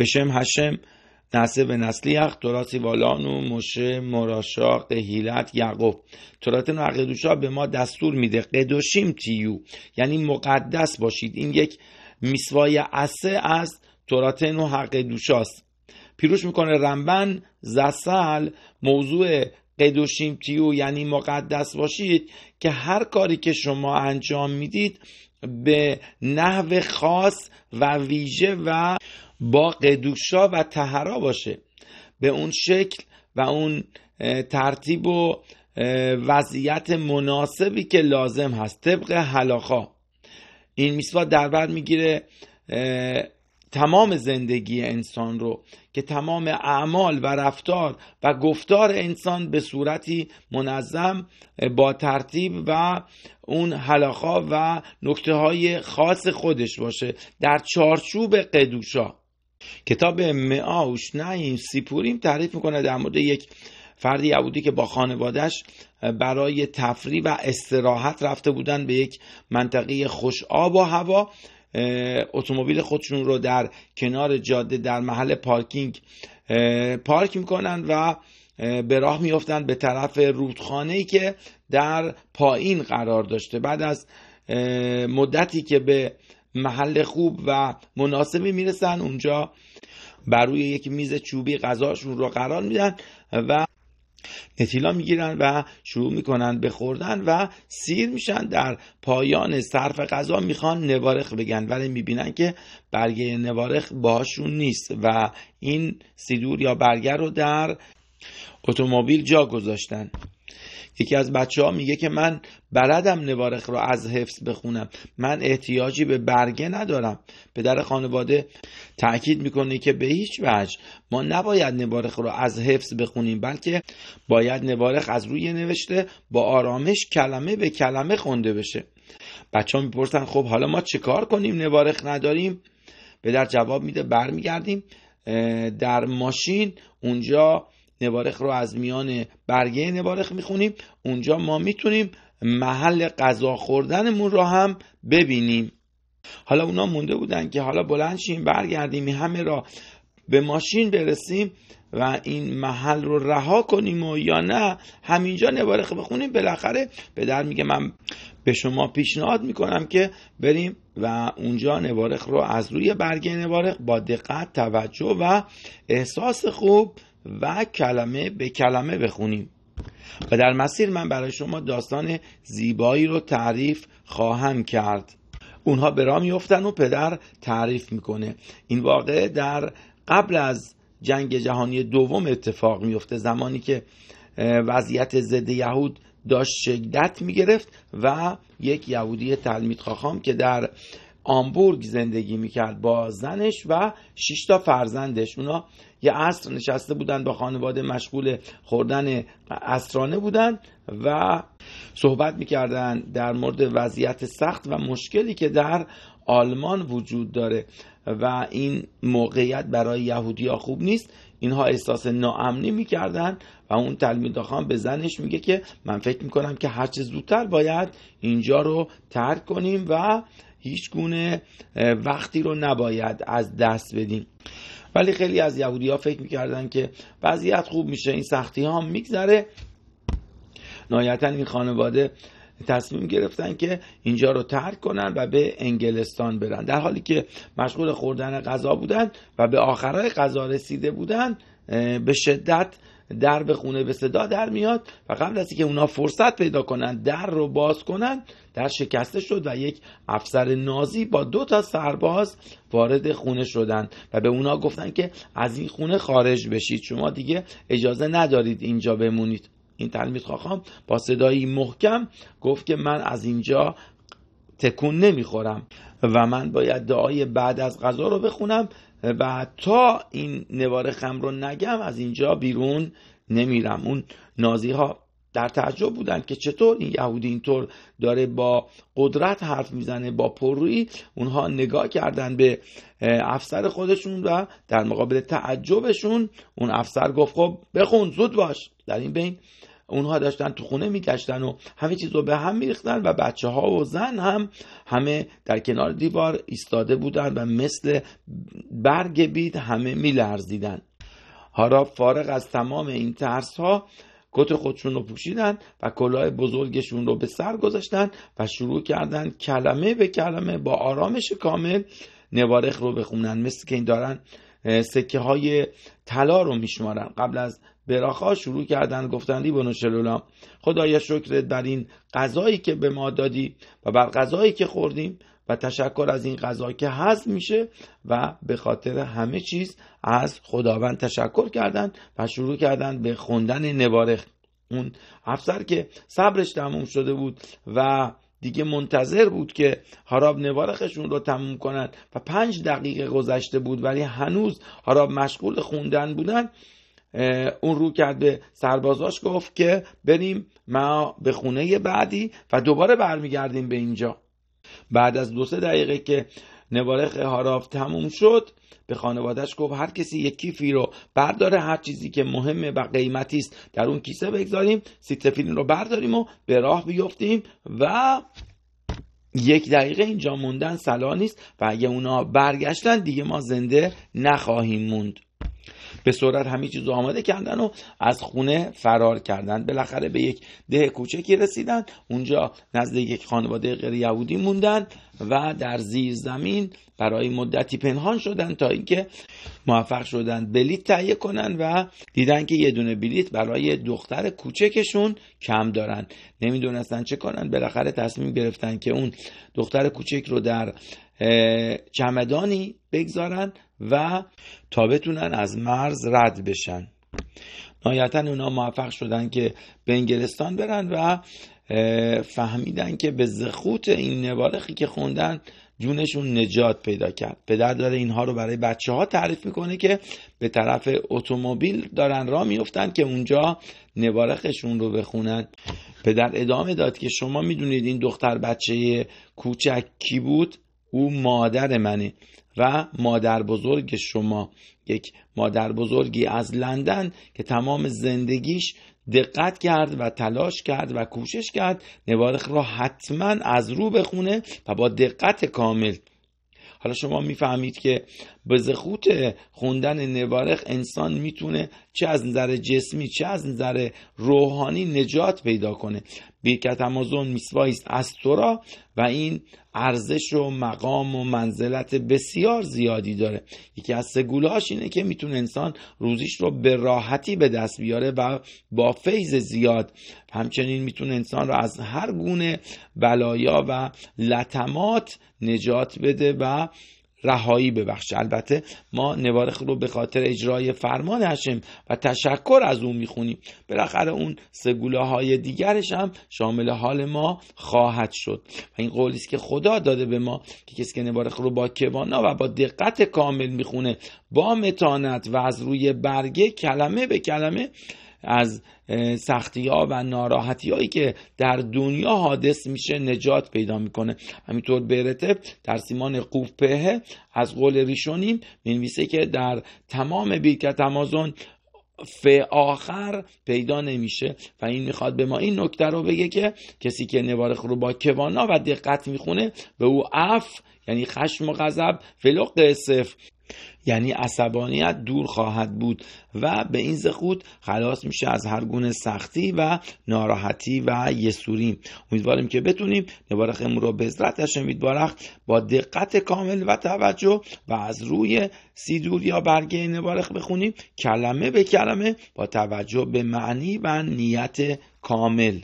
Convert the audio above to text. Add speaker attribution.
Speaker 1: هشم به نسلی اخ تراسی والانو موشه مراشاق هیلت یعقوب تراسی و به ما دستور میده قدوشیم تیو یعنی مقدس باشید این یک میسوای اسه از تراتن و حق دوشاست پیروش میکنه رنبن زسل موضوع قدوشیم تیو یعنی مقدس باشید که هر کاری که شما انجام میدید به نحو خاص و ویژه و با قدوشا و تهرا باشه به اون شکل و اون ترتیب و وضعیت مناسبی که لازم هست طبق حلاخا این میسوا در بر میگیره تمام زندگی انسان رو که تمام اعمال و رفتار و گفتار انسان به صورتی منظم با ترتیب و اون حلاخا و نکته های خاص خودش باشه در چارچوب قدوشا کتاب معاوش نعیم سیپوریم تعریف میکنه در مورد یک فرد یهودی که با خانوادهش برای تفریح و استراحت رفته بودن به یک منطقه خوش آب و هوا اتومبیل خودشون رو در کنار جاده در محل پارکینگ پارک میکنن و به راه میفتن به طرف رودخانه که در پایین قرار داشته بعد از مدتی که به محل خوب و مناسبی میرسن اونجا بر روی یک میز چوبی غذاشون رو قرار میدن و نتیلا میگیرن و شروع میکنن به خوردن و سیر میشن در پایان صرف غذا میخوان نوارخ بگن ولی میبینن که برگه نوارخ باشون نیست و این سیدور یا برگه رو در اتومبیل جا گذاشتن یکی از بچه ها میگه که من بلدم نوارخ رو از حفظ بخونم من احتیاجی به برگه ندارم پدر خانواده تاکید میکنه که به هیچ وجه ما نباید نوارخ رو از حفظ بخونیم بلکه باید نوارخ از روی نوشته با آرامش کلمه به کلمه خونده بشه بچه ها میپرسن خب حالا ما کار کنیم نوارخ نداریم پدر جواب میده برمیگردیم در ماشین اونجا نوارخ رو از میان برگه نوارخ میخونیم اونجا ما میتونیم محل غذا خوردنمون رو هم ببینیم حالا اونا مونده بودن که حالا بلند شیم برگردیم همه را به ماشین برسیم و این محل رو رها کنیم و یا نه همینجا نوارخ بخونیم بالاخره در میگه من به شما پیشنهاد میکنم که بریم و اونجا نوارخ رو از روی برگه نوارخ با دقت توجه و احساس خوب و کلمه به کلمه بخونیم و در مسیر من برای شما داستان زیبایی رو تعریف خواهم کرد اونها به راه میفتن و پدر تعریف میکنه این واقعه در قبل از جنگ جهانی دوم اتفاق میفته زمانی که وضعیت ضد یهود داشت شدت میگرفت و یک یهودی تلمید خواهم که در آمبورگ زندگی میکرد با زنش و شش تا فرزندش اونا یه عصر نشسته بودن با خانواده مشغول خوردن اسرانه بودن و صحبت میکردن در مورد وضعیت سخت و مشکلی که در آلمان وجود داره و این موقعیت برای یهودیا خوب نیست اینها احساس ناامنی میکردن و اون تلمید خان به زنش میگه که من فکر میکنم که هرچه زودتر باید اینجا رو ترک کنیم و هیچ گونه وقتی رو نباید از دست بدیم ولی خیلی از یهودی ها فکر میکردن که وضعیت خوب میشه این سختی ها میگذره نهایتا این خانواده تصمیم گرفتن که اینجا رو ترک کنن و به انگلستان برن در حالی که مشغول خوردن غذا بودن و به آخره غذا رسیده بودن به شدت در به خونه به صدا در میاد و قبل از اینکه اونا فرصت پیدا کنن در رو باز کنن در شکسته شد و یک افسر نازی با دو تا سرباز وارد خونه شدند و به اونا گفتن که از این خونه خارج بشید شما دیگه اجازه ندارید اینجا بمونید این تلمید خواهم با صدایی محکم گفت که من از اینجا تکون نمیخورم و من باید دعای بعد از غذا رو بخونم و تا این نوار خم رو نگم از اینجا بیرون نمیرم اون نازی ها در تعجب بودند که چطور این یهودی اینطور داره با قدرت حرف میزنه با پررویی اونها نگاه کردن به افسر خودشون و در مقابل تعجبشون اون افسر گفت خب بخون زود باش در این بین اونها داشتن تو خونه میگشتن و همه چیز رو به هم میریختن و بچه ها و زن هم همه در کنار دیوار ایستاده بودن و مثل برگ بید همه میلرزیدن حالا فارغ از تمام این ترس ها کت خودشون رو پوشیدن و کلاه بزرگشون رو به سر گذاشتن و شروع کردن کلمه به کلمه با آرامش کامل نوارخ رو بخونن مثل که این دارن سکه های طلا رو میشمارن قبل از براخا شروع کردن گفتندی ایبن شلولام خدایا شکرت بر این غذایی که به ما دادی و بر غذایی که خوردیم و تشکر از این غذا که هست میشه و به خاطر همه چیز از خداوند تشکر کردند و شروع کردند به خوندن نوارخ اون افسر که صبرش تموم شده بود و دیگه منتظر بود که هاراب نوارخشون رو تموم کنند و پنج دقیقه گذشته بود ولی هنوز هاراب مشغول خوندن بودن اون رو کرد به سربازاش گفت که بریم ما به خونه بعدی و دوباره برمیگردیم به اینجا بعد از دو سه دقیقه که نوارخ هاراف تموم شد به خانوادهش گفت هر کسی یک کیفی رو برداره هر چیزی که مهمه و قیمتی است در اون کیسه بگذاریم سیتفیلین رو برداریم و به راه بیفتیم و یک دقیقه اینجا موندن سلا نیست و اگه اونا برگشتن دیگه ما زنده نخواهیم موند به سرعت همه چیز آماده کردن و از خونه فرار کردن بالاخره به یک ده کوچکی رسیدن اونجا نزد یک خانواده غیر یهودی موندن و در زیر زمین برای مدتی پنهان شدن تا اینکه موفق شدن بلیت تهیه کنن و دیدن که یه دونه بلیت برای دختر کوچکشون کم دارن نمیدونستن چه کنن بالاخره تصمیم گرفتن که اون دختر کوچک رو در چمدانی بگذارن و تا بتونن از مرز رد بشن نهایتا اونا موفق شدن که به انگلستان برن و فهمیدن که به زخوت این نوارخی که خوندن جونشون نجات پیدا کرد پدر داره اینها رو برای بچه ها تعریف میکنه که به طرف اتومبیل دارن را میفتن که اونجا نوارخشون رو بخونن پدر ادامه داد که شما میدونید این دختر بچه کوچک کی بود او مادر منه و مادر بزرگ شما یک مادر بزرگی از لندن که تمام زندگیش دقت کرد و تلاش کرد و کوشش کرد نوارخ را حتما از رو بخونه و با دقت کامل حالا شما میفهمید که به زخوت خوندن نوارخ انسان میتونه چه از نظر جسمی چه از نظر روحانی نجات پیدا کنه بیرکت امازون میسوایست از تورا و این ارزش و مقام و منزلت بسیار زیادی داره یکی از سگولهاش اینه که میتونه انسان روزیش رو به راحتی به دست بیاره و با فیض زیاد همچنین میتونه انسان رو از هر گونه بلایا و لطمات نجات بده و رهایی ببخشه البته ما نوارخ رو به خاطر اجرای فرمان هشم و تشکر از اون میخونیم بالاخره اون سگوله های دیگرش هم شامل حال ما خواهد شد و این قولی است که خدا داده به ما که کسی که نوارخ رو با کوانا و با دقت کامل میخونه با متانت و از روی برگه کلمه به کلمه از سختی ها و ناراحتی هایی که در دنیا حادث میشه نجات پیدا میکنه همینطور برته در سیمان پهه از قول ریشونیم مینویسه که در تمام بیرکت امازون ف آخر پیدا نمیشه و این میخواد به ما این نکته رو بگه که کسی که نوارخ رو با کوانا و دقت میخونه به او اف یعنی خشم و غضب ولو قصف یعنی عصبانیت دور خواهد بود و به این زخود خلاص میشه از هر گونه سختی و ناراحتی و یسوری امیدواریم که بتونیم نبارخمون رو به عزت با دقت کامل و توجه و از روی سیدور یا برگه نبارخ بخونیم کلمه به کلمه با توجه به معنی و نیت کامل